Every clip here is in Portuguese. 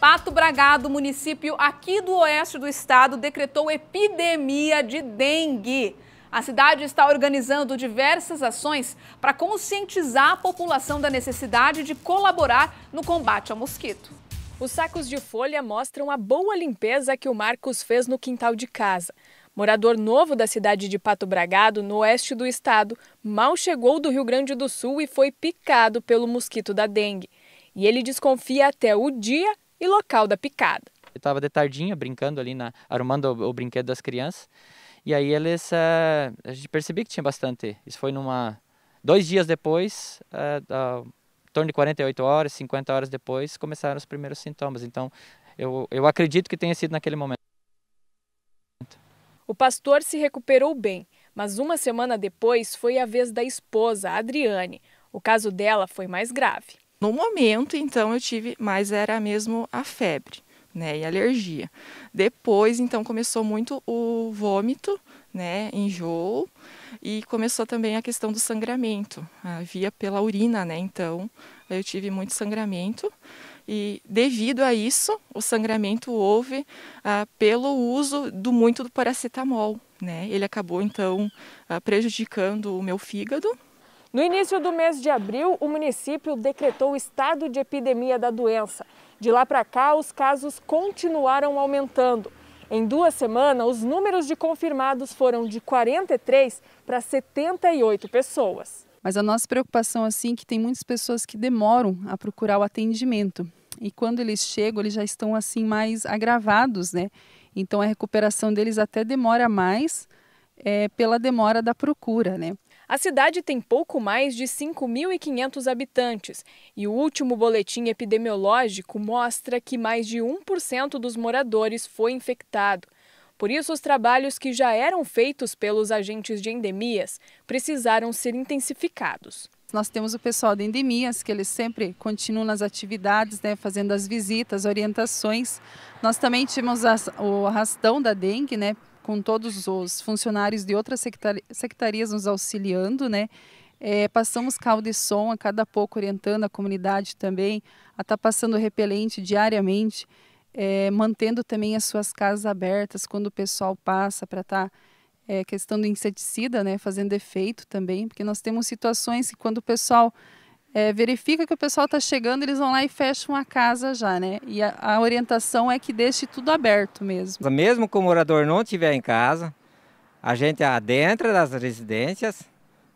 Pato Bragado, município aqui do oeste do estado, decretou epidemia de dengue. A cidade está organizando diversas ações para conscientizar a população da necessidade de colaborar no combate ao mosquito. Os sacos de folha mostram a boa limpeza que o Marcos fez no quintal de casa. Morador novo da cidade de Pato Bragado, no oeste do estado, mal chegou do Rio Grande do Sul e foi picado pelo mosquito da dengue. E ele desconfia até o dia e local da picada. Eu estava de tardinha brincando ali, na, arrumando o, o brinquedo das crianças. E aí eles, uh, a gente percebeu que tinha bastante. Isso foi numa, dois dias depois, uh, uh, em torno de 48 horas, 50 horas depois, começaram os primeiros sintomas. Então, eu, eu acredito que tenha sido naquele momento. O pastor se recuperou bem, mas uma semana depois foi a vez da esposa, Adriane. O caso dela foi mais grave. No momento, então, eu tive, mas era mesmo a febre, né, e alergia. Depois, então, começou muito o vômito, né, enjoo, e começou também a questão do sangramento, via pela urina, né, então, eu tive muito sangramento. E devido a isso, o sangramento houve ah, pelo uso do muito do paracetamol, né? Ele acabou então ah, prejudicando o meu fígado no início do mês de abril, o município decretou estado de epidemia da doença. De lá para cá, os casos continuaram aumentando. Em duas semanas, os números de confirmados foram de 43 para 78 pessoas. Mas a nossa preocupação assim é que tem muitas pessoas que demoram a procurar o atendimento. E quando eles chegam, eles já estão assim mais agravados, né? Então a recuperação deles até demora mais é, pela demora da procura, né? A cidade tem pouco mais de 5.500 habitantes e o último boletim epidemiológico mostra que mais de 1% dos moradores foi infectado. Por isso, os trabalhos que já eram feitos pelos agentes de endemias precisaram ser intensificados. Nós temos o pessoal de endemias, que eles sempre continuam nas atividades, né, fazendo as visitas, orientações. Nós também tivemos o arrastão da dengue, né, com todos os funcionários de outras secretarias nos auxiliando, né? É, passamos caldo e som a cada pouco, orientando a comunidade também a estar tá passando repelente diariamente, é, mantendo também as suas casas abertas quando o pessoal passa para estar. Tá, é, questão do inseticida, né? Fazendo efeito também, porque nós temos situações que quando o pessoal é, verifica que o pessoal está chegando, eles vão lá e fecham a casa já, né? E a, a, orientação é que deixe tudo aberto mesmo. Mesmo que o morador não estiver em casa, a gente adentra das residências,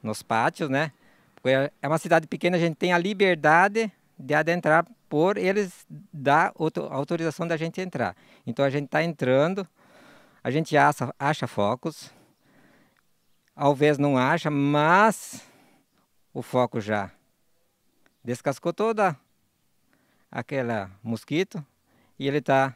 nos pátios, né? Porque é, é uma cidade pequena, a gente tem a liberdade de adentrar por eles dar autorização da gente entrar. Então a gente está entrando, a gente acha, acha focos, talvez não acha, mas o foco já descascou toda aquela mosquito e ele está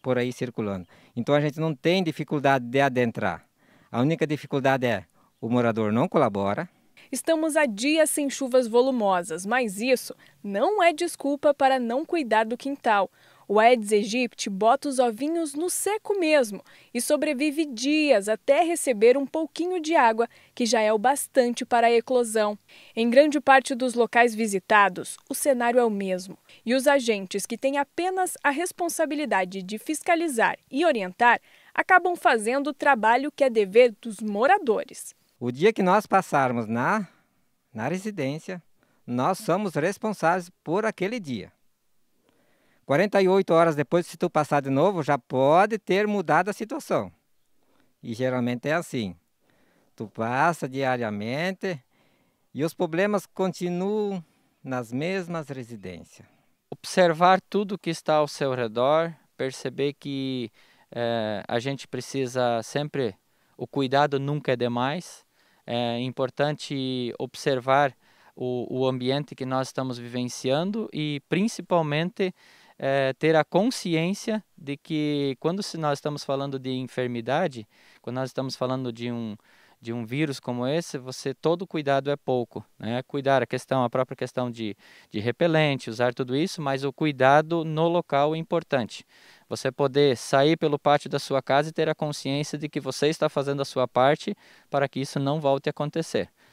por aí circulando. Então a gente não tem dificuldade de adentrar. A única dificuldade é o morador não colabora. Estamos a dias sem chuvas volumosas, mas isso não é desculpa para não cuidar do quintal. O Aedes aegypti bota os ovinhos no seco mesmo e sobrevive dias até receber um pouquinho de água, que já é o bastante para a eclosão. Em grande parte dos locais visitados, o cenário é o mesmo. E os agentes que têm apenas a responsabilidade de fiscalizar e orientar acabam fazendo o trabalho que é dever dos moradores. O dia que nós passarmos na, na residência, nós somos responsáveis por aquele dia. 48 horas depois, se tu passar de novo, já pode ter mudado a situação. E geralmente é assim. Tu passa diariamente e os problemas continuam nas mesmas residências. Observar tudo que está ao seu redor, perceber que é, a gente precisa sempre, o cuidado nunca é demais. É importante observar o, o ambiente que nós estamos vivenciando e principalmente é, ter a consciência de que quando nós estamos falando de enfermidade, quando nós estamos falando de um de um vírus como esse, você todo cuidado é pouco, né? Cuidar a questão, a própria questão de, de repelente, usar tudo isso, mas o cuidado no local é importante. Você poder sair pelo pátio da sua casa e ter a consciência de que você está fazendo a sua parte para que isso não volte a acontecer.